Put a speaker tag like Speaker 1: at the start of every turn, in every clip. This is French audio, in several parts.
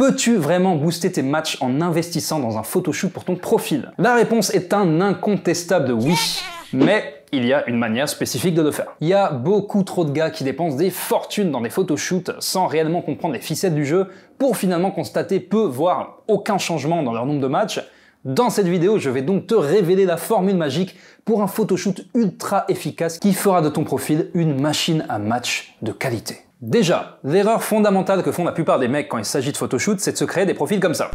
Speaker 1: Peux-tu vraiment booster tes matchs en investissant dans un photoshoot pour ton profil La réponse est un incontestable oui, mais il y a une manière spécifique de le faire. Il y a beaucoup trop de gars qui dépensent des fortunes dans des photoshoots sans réellement comprendre les ficelles du jeu pour finalement constater peu, voire aucun changement dans leur nombre de matchs. Dans cette vidéo, je vais donc te révéler la formule magique pour un photoshoot ultra efficace qui fera de ton profil une machine à match de qualité. Déjà, l'erreur fondamentale que font la plupart des mecs quand il s'agit de photoshoot, c'est de se créer des profils comme ça.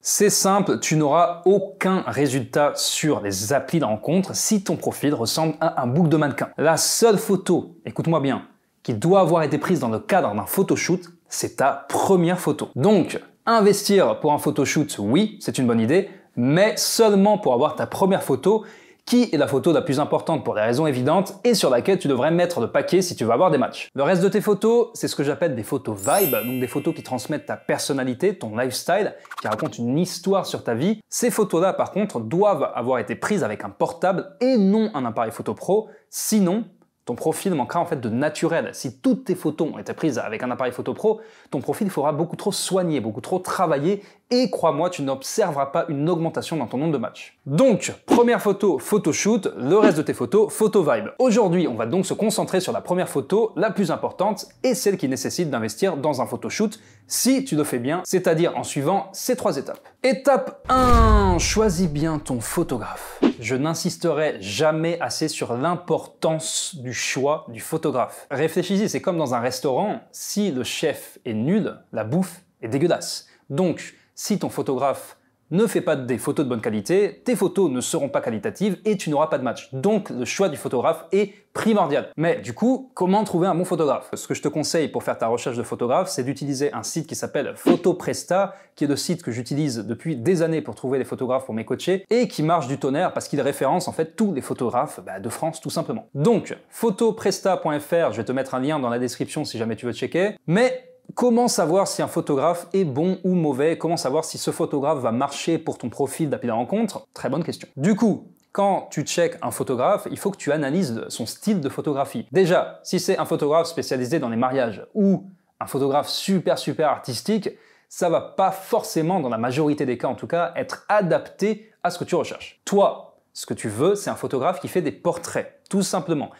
Speaker 1: C'est simple, tu n'auras aucun résultat sur les applis de rencontre si ton profil ressemble à un bouc de mannequin. La seule photo, écoute-moi bien, qui doit avoir été prise dans le cadre d'un photoshoot, c'est ta première photo. Donc, investir pour un photoshoot, oui, c'est une bonne idée, mais seulement pour avoir ta première photo qui est la photo la plus importante pour des raisons évidentes et sur laquelle tu devrais mettre le paquet si tu veux avoir des matchs. Le reste de tes photos, c'est ce que j'appelle des photos vibe, donc des photos qui transmettent ta personnalité, ton lifestyle, qui racontent une histoire sur ta vie. Ces photos-là, par contre, doivent avoir été prises avec un portable et non un appareil photo pro, sinon ton profil manquera en fait de naturel. Si toutes tes photos ont été prises avec un appareil photo pro, ton profil fera beaucoup trop soigner, beaucoup trop travailler et crois-moi, tu n'observeras pas une augmentation dans ton nombre de matchs. Donc, première photo, photo shoot, le reste de tes photos, photo vibe. Aujourd'hui, on va donc se concentrer sur la première photo, la plus importante, et celle qui nécessite d'investir dans un photo shoot, si tu le fais bien, c'est-à-dire en suivant ces trois étapes. Étape 1, choisis bien ton photographe. Je n'insisterai jamais assez sur l'importance du choix du photographe. Réfléchis-y, c'est comme dans un restaurant, si le chef est nul, la bouffe est dégueulasse. Donc, si ton photographe ne fait pas des photos de bonne qualité, tes photos ne seront pas qualitatives et tu n'auras pas de match. Donc le choix du photographe est primordial. Mais du coup, comment trouver un bon photographe Ce que je te conseille pour faire ta recherche de photographe, c'est d'utiliser un site qui s'appelle Photopresta, qui est le site que j'utilise depuis des années pour trouver les photographes pour mes coachés et qui marche du tonnerre parce qu'il référence en fait tous les photographes bah, de France tout simplement. Donc photopresta.fr, je vais te mettre un lien dans la description si jamais tu veux checker. Mais Comment savoir si un photographe est bon ou mauvais Comment savoir si ce photographe va marcher pour ton profil d'appel la rencontre Très bonne question. Du coup, quand tu checkes un photographe, il faut que tu analyses son style de photographie. Déjà, si c'est un photographe spécialisé dans les mariages ou un photographe super super artistique, ça va pas forcément, dans la majorité des cas en tout cas, être adapté à ce que tu recherches. Toi, ce que tu veux, c'est un photographe qui fait des portraits, tout simplement.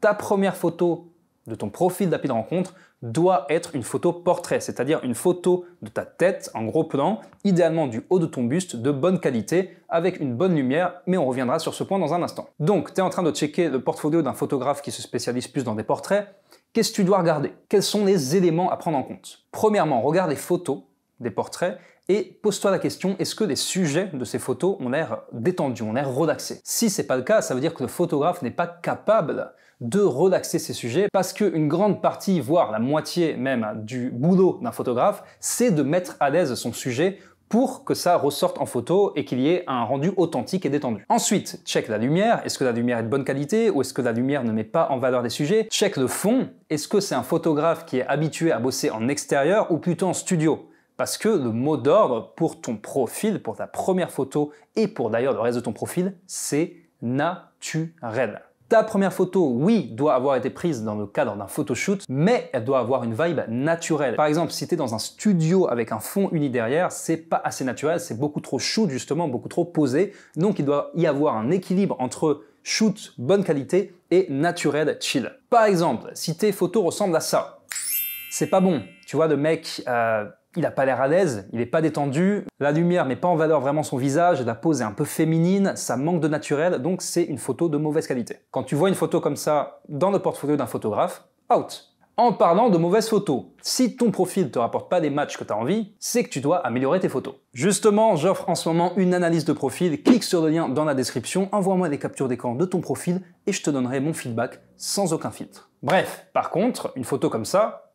Speaker 1: Ta première photo de ton profil d'appli de rencontre doit être une photo portrait, c'est-à-dire une photo de ta tête en gros plan, idéalement du haut de ton buste, de bonne qualité, avec une bonne lumière, mais on reviendra sur ce point dans un instant. Donc, tu es en train de checker le portfolio d'un photographe qui se spécialise plus dans des portraits. Qu'est-ce que tu dois regarder Quels sont les éléments à prendre en compte Premièrement, regarde les photos des portraits et pose-toi la question, est-ce que les sujets de ces photos ont l'air détendus, ont l'air relaxés Si n'est pas le cas, ça veut dire que le photographe n'est pas capable de relaxer ses sujets parce qu'une grande partie, voire la moitié même du boulot d'un photographe, c'est de mettre à l'aise son sujet pour que ça ressorte en photo et qu'il y ait un rendu authentique et détendu. Ensuite, check la lumière, est-ce que la lumière est de bonne qualité ou est-ce que la lumière ne met pas en valeur les sujets Check le fond, est-ce que c'est un photographe qui est habitué à bosser en extérieur ou plutôt en studio parce que le mot d'ordre pour ton profil, pour ta première photo et pour d'ailleurs le reste de ton profil, c'est naturel. Ta première photo, oui, doit avoir été prise dans le cadre d'un photoshoot, mais elle doit avoir une vibe naturelle. Par exemple, si tu es dans un studio avec un fond uni derrière, c'est pas assez naturel, c'est beaucoup trop shoot justement, beaucoup trop posé. Donc il doit y avoir un équilibre entre shoot bonne qualité et naturel chill. Par exemple, si tes photos ressemblent à ça, c'est pas bon. Tu vois, le mec... Euh, il n'a pas l'air à l'aise, il n'est pas détendu, la lumière met pas en valeur vraiment son visage, la pose est un peu féminine, ça manque de naturel, donc c'est une photo de mauvaise qualité. Quand tu vois une photo comme ça dans le portfolio d'un photographe, out En parlant de mauvaises photos, si ton profil te rapporte pas des matchs que tu as envie, c'est que tu dois améliorer tes photos. Justement, j'offre en ce moment une analyse de profil, clique sur le lien dans la description, envoie-moi des captures d'écran de ton profil et je te donnerai mon feedback sans aucun filtre. Bref, par contre, une photo comme ça,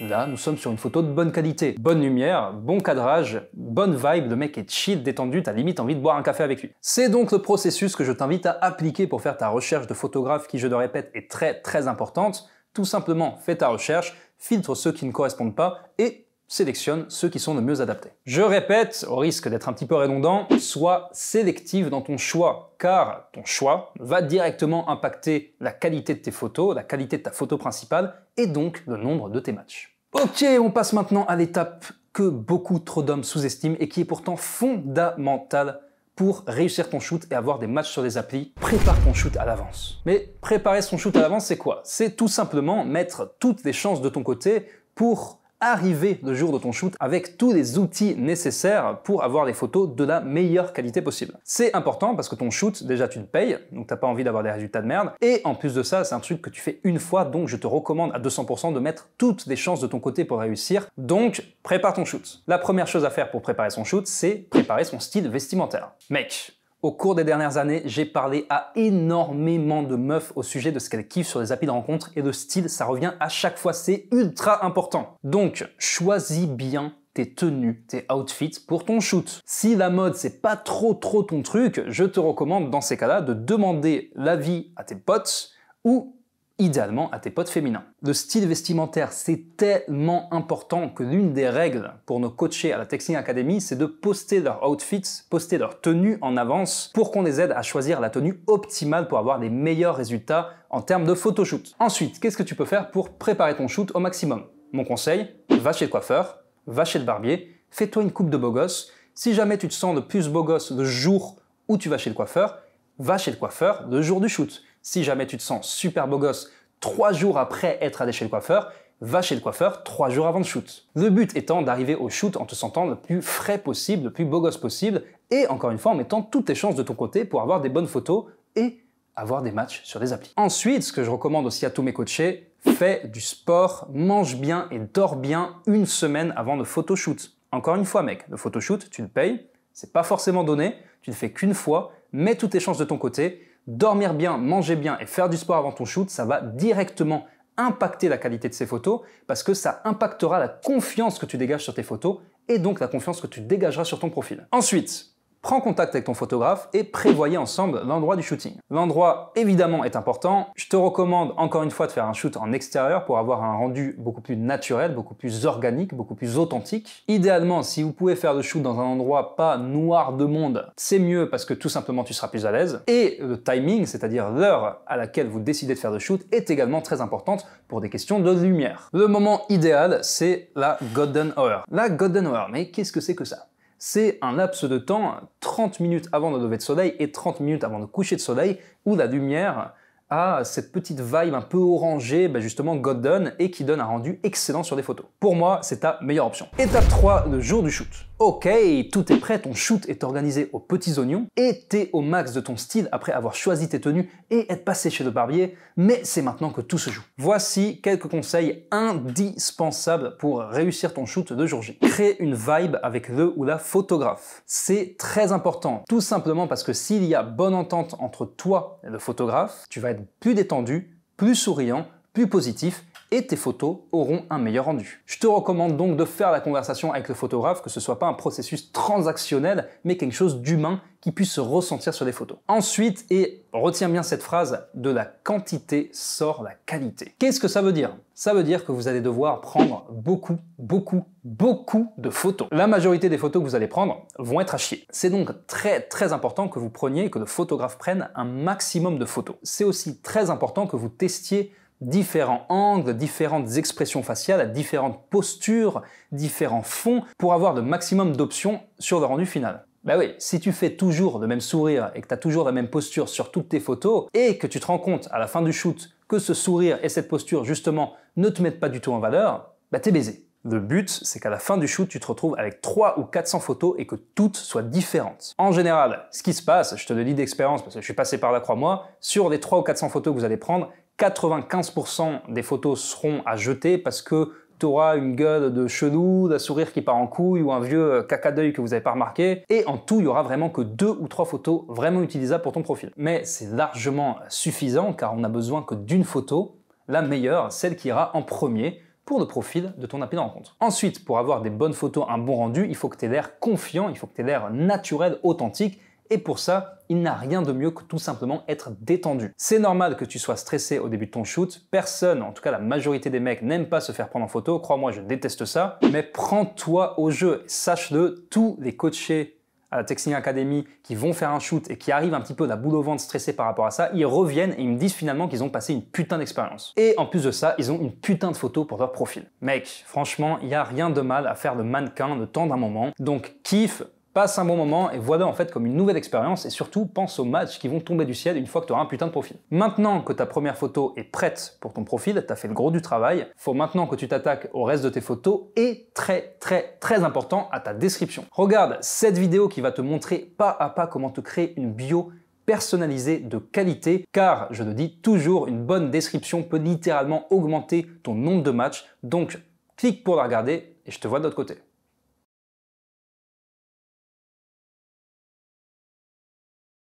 Speaker 1: Là, nous sommes sur une photo de bonne qualité. Bonne lumière, bon cadrage, bonne vibe, le mec est chill, détendu, t'as limite envie de boire un café avec lui. C'est donc le processus que je t'invite à appliquer pour faire ta recherche de photographe qui, je le répète, est très très importante. Tout simplement, fais ta recherche, filtre ceux qui ne correspondent pas et sélectionne ceux qui sont le mieux adaptés. Je répète, au risque d'être un petit peu redondant, sois sélectif dans ton choix, car ton choix va directement impacter la qualité de tes photos, la qualité de ta photo principale, et donc le nombre de tes matchs. Ok, on passe maintenant à l'étape que beaucoup trop d'hommes sous-estiment et qui est pourtant fondamentale pour réussir ton shoot et avoir des matchs sur les applis, prépare ton shoot à l'avance. Mais préparer son shoot à l'avance, c'est quoi C'est tout simplement mettre toutes les chances de ton côté pour arriver le jour de ton shoot avec tous les outils nécessaires pour avoir des photos de la meilleure qualité possible. C'est important parce que ton shoot, déjà tu le payes, donc t'as pas envie d'avoir des résultats de merde. Et en plus de ça, c'est un truc que tu fais une fois, donc je te recommande à 200% de mettre toutes les chances de ton côté pour réussir. Donc prépare ton shoot. La première chose à faire pour préparer son shoot, c'est préparer son style vestimentaire. Mec, au cours des dernières années, j'ai parlé à énormément de meufs au sujet de ce qu'elles kiffent sur les applis de rencontre et de style, ça revient à chaque fois, c'est ultra important. Donc, choisis bien tes tenues, tes outfits pour ton shoot. Si la mode c'est pas trop trop ton truc, je te recommande dans ces cas-là de demander l'avis à tes potes ou idéalement à tes potes féminins. Le style vestimentaire, c'est tellement important que l'une des règles pour nos coachés à la Texting Academy, c'est de poster leurs outfits, poster leurs tenues en avance pour qu'on les aide à choisir la tenue optimale pour avoir les meilleurs résultats en termes de photoshoot. Ensuite, qu'est-ce que tu peux faire pour préparer ton shoot au maximum Mon conseil, va chez le coiffeur, va chez le barbier, fais-toi une coupe de beau gosse. Si jamais tu te sens de plus beau gosse le jour où tu vas chez le coiffeur, va chez le coiffeur le jour du shoot. Si jamais tu te sens super beau gosse trois jours après être allé chez le coiffeur, va chez le coiffeur trois jours avant le shoot. Le but étant d'arriver au shoot en te sentant le plus frais possible, le plus beau gosse possible, et encore une fois en mettant toutes tes chances de ton côté pour avoir des bonnes photos et avoir des matchs sur des applis. Ensuite, ce que je recommande aussi à tous mes coachés, fais du sport, mange bien et dors bien une semaine avant le shoot. Encore une fois mec, le shoot, tu le payes, c'est pas forcément donné, tu ne fais qu'une fois, mets toutes tes chances de ton côté Dormir bien, manger bien et faire du sport avant ton shoot, ça va directement impacter la qualité de ces photos parce que ça impactera la confiance que tu dégages sur tes photos et donc la confiance que tu dégageras sur ton profil. Ensuite, prends contact avec ton photographe et prévoyez ensemble l'endroit du shooting. L'endroit évidemment est important. Je te recommande encore une fois de faire un shoot en extérieur pour avoir un rendu beaucoup plus naturel, beaucoup plus organique, beaucoup plus authentique. Idéalement, si vous pouvez faire le shoot dans un endroit pas noir de monde, c'est mieux parce que tout simplement tu seras plus à l'aise. Et le timing, c'est-à-dire l'heure à laquelle vous décidez de faire le shoot, est également très importante pour des questions de lumière. Le moment idéal, c'est la golden hour. La golden hour, mais qu'est-ce que c'est que ça c'est un laps de temps 30 minutes avant de lever de soleil et 30 minutes avant de coucher de soleil où la lumière a cette petite vibe un peu orangée, bah, justement golden et qui donne un rendu excellent sur des photos. Pour moi, c'est ta meilleure option. Étape 3, le jour du shoot. Ok, tout est prêt, ton shoot est organisé aux petits oignons et t'es au max de ton style après avoir choisi tes tenues et être passé chez le barbier, mais c'est maintenant que tout se joue. Voici quelques conseils indispensables pour réussir ton shoot de jour J. Crée une vibe avec le ou la photographe. C'est très important, tout simplement parce que s'il y a bonne entente entre toi et le photographe, tu vas être plus détendu, plus souriant, plus positif et tes photos auront un meilleur rendu. Je te recommande donc de faire la conversation avec le photographe, que ce soit pas un processus transactionnel, mais quelque chose d'humain qui puisse se ressentir sur les photos. Ensuite, et retiens bien cette phrase, de la quantité sort la qualité. Qu'est-ce que ça veut dire Ça veut dire que vous allez devoir prendre beaucoup, beaucoup, beaucoup de photos. La majorité des photos que vous allez prendre vont être à chier. C'est donc très très important que vous preniez, que le photographe prenne un maximum de photos. C'est aussi très important que vous testiez différents angles, différentes expressions faciales, différentes postures, différents fonds, pour avoir le maximum d'options sur le rendu final. Bah oui, si tu fais toujours le même sourire et que tu as toujours la même posture sur toutes tes photos, et que tu te rends compte à la fin du shoot que ce sourire et cette posture justement ne te mettent pas du tout en valeur, bah t'es baisé. Le but, c'est qu'à la fin du shoot, tu te retrouves avec 3 ou 400 photos et que toutes soient différentes. En général, ce qui se passe, je te le dis d'expérience parce que je suis passé par là, crois-moi, sur les 3 ou 400 photos que vous allez prendre, 95% des photos seront à jeter parce que tu auras une gueule de chenou, d'un sourire qui part en couille ou un vieux euh, caca d'œil que vous n'avez pas remarqué. Et en tout, il y aura vraiment que deux ou trois photos vraiment utilisables pour ton profil. Mais c'est largement suffisant car on a besoin que d'une photo, la meilleure, celle qui ira en premier pour le profil de ton appel de rencontre. Ensuite, pour avoir des bonnes photos, un bon rendu, il faut que tu aies l'air confiant, il faut que tu aies l'air naturel, authentique et pour ça, il n'a rien de mieux que tout simplement être détendu. C'est normal que tu sois stressé au début de ton shoot. Personne, en tout cas la majorité des mecs, n'aime pas se faire prendre en photo. Crois-moi, je déteste ça. Mais prends-toi au jeu. Sache-le, tous les coachés à la Texting Academy qui vont faire un shoot et qui arrivent un petit peu la boule au ventre stressés par rapport à ça, ils reviennent et ils me disent finalement qu'ils ont passé une putain d'expérience. Et en plus de ça, ils ont une putain de photo pour leur profil. Mec, franchement, il n'y a rien de mal à faire de mannequin de temps d'un moment. Donc kiffe, Passe un bon moment et vois-le en fait comme une nouvelle expérience et surtout pense aux matchs qui vont tomber du ciel une fois que tu auras un putain de profil. Maintenant que ta première photo est prête pour ton profil, t'as fait le gros du travail, faut maintenant que tu t'attaques au reste de tes photos et très très très important à ta description. Regarde cette vidéo qui va te montrer pas à pas comment te créer une bio personnalisée de qualité car, je le dis toujours, une bonne description peut littéralement augmenter ton nombre de matchs. Donc, clique pour la regarder et je te vois de l'autre côté.